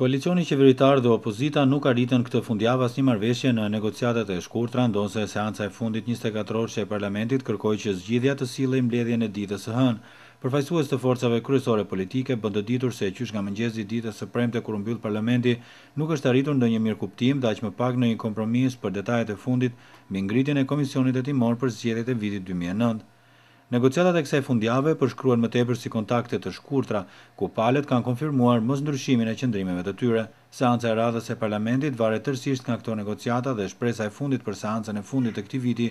Koalicioni qeveritar dhe opozita nuk arritën këtë fundjava një marveshje në negociatet e shkurtra, ndonëse seanca e fundit 24 orë që e parlamentit kërkoj që zgjidhja të sile i mbledhje në ditës hënë. Përfaqësues të forcave kryesore politike bëndë ditur se qysh nga mëngjezi ditës së premte kur mbyll parlamenti nuk është arritur në një mirë kuptim dhe më pak në një kompromis për detajet e fundit mbi ngritjen e komisionit e timor për zgjedhjet e vitit 2009. Negociatat e kësaj fundjave përshkruan më tepër si kontakte të shkurtra, ku palet kanë konfirmuar mos ndryshimin e qëndrimeve të tyre. Seanca e radhës e parlamentit vare tërsisht nga këto negociata dhe shpresa e fundit për seancën e fundit të këti viti,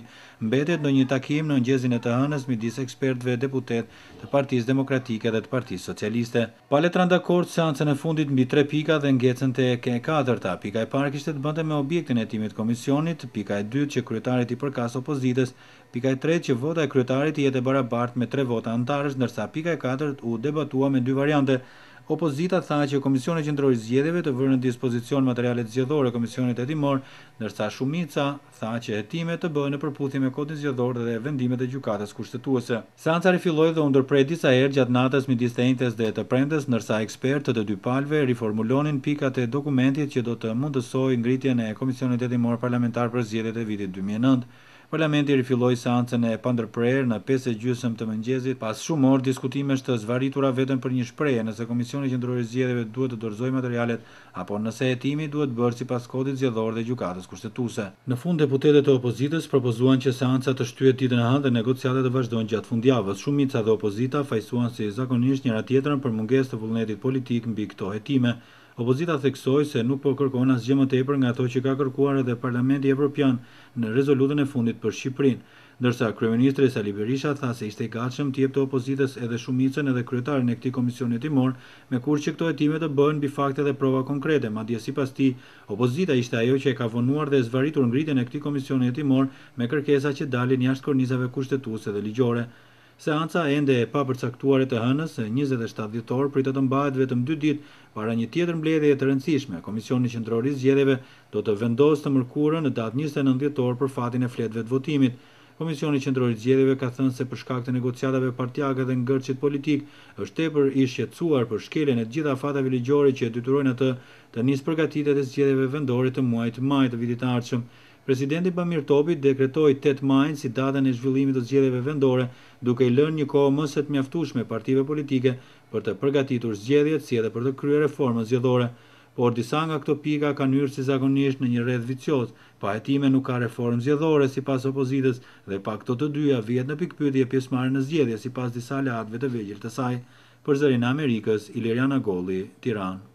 mbetet në një takim në njëzin e të hënës midis ekspertve deputet të partiz demokratike dhe të partiz socialiste. Palet randa kort seancën e fundit mbi tre pika dhe ngecën të e katërta. Pika e parë kishtet bënde me objektin e timit komisionit, pika e dytë që kryetarit i përkas opozites, pika e tretë që vota e kryetarit i jetë e barabart me tre vota antarës, nërsa pika e katërt u debatua me dy variante, opozita tha që Komisioni i Qendror i Zgjedhjeve të vërë në dispozicion materialet zgjedhore komisionit hetimor, ndërsa Shumica tha që hetimet të bëhen në përputhje me kodin zgjedhor dhe vendimet e gjykatës kushtetuese. Seanca rifilloi dhe u ndërprer disa herë gjatë natës midis të njëjtës dhe të prindës, ndërsa ekspertët e dy palëve riformulonin pikat e dokumentit që do të mundësojë ngritjen e Komisionit Hetimor Parlamentar për Zgjedhjet e vitit 2009. Parlamenti rifiloj seancën e pandërprerë në pese e gjysëm të mëngjezit, pas shumë orë diskutimesh të zvaritura vetën për një shpreje, nëse Komisioni Gjendrojë Zjedheve duhet të dorëzoj materialet, apo nëse jetimi duhet bërë si pas kodit zjedhore dhe gjukatës kushtetuse. Në fund, deputetet e opozitës propozuan që seancët të shtyet ditë në handë dhe negociatet të vazhdojnë gjatë fundjavës. Shumica dhe opozita fajsuan si zakonisht njëra tjetërën për munges të vullnetit politik mbi këto jetime. Opozita theksoj se nuk po kërkon asgjë më tepër nga ato që ka kërkuar edhe Parlamenti Evropian në rezolutën e fundit për Shqipërinë, ndërsa kryeministri Sali Berisha tha se ishte i gatshëm të jepte opozitës edhe shumicën edhe kryetarin e këtij komisioni timor, me kur që këto hetime të bëhen mbi fakte dhe prova konkrete, madje sipas ti, opozita ishte ajo që e ka vonuar dhe zvaritur ngritjen e këtij komisioni timor me kërkesa që dalin jashtë kornizave kushtetuese dhe ligjore. Seanca ende e papërcaktuar e të hënës e 27 dhjetor pritet të mbahet vetëm 2 ditë para një tjetër mbledhjeje të rëndësishme. Komisioni Qendror i Zgjedhjeve do të vendosë të mërkurën në datë 29 dhjetor për fatin e fletëve të votimit. Komisioni Qendror i Zgjedhjeve ka thënë se për shkak të negociatave partiake dhe ngërçit politik është tepër i shqetësuar për shkeljen e të gjitha fatave ligjore që detyrojnë atë të nisë përgatitjet e zgjedhjeve vendore të muajit maj të vitit të ardhshëm. Presidenti Bamir Topi dekretoj 8 majnë si datën e zhvillimit të zgjedeve vendore, duke i lën një kohë mëset mjaftushme partive politike për të përgatitur zgjedhjet si edhe për të krye reformës zgjedhore, por disa nga këto pika ka njërë si zakonisht në një redh vicios, pa e time nuk ka reformë zgjedhore si pas opozitës dhe pa këto të dyja vjet në pikpytje pjesmarë në zgjedhje si pas disa leatve të vegjil të saj, për zërin Amerikës, Iliriana Golli, Tiranë.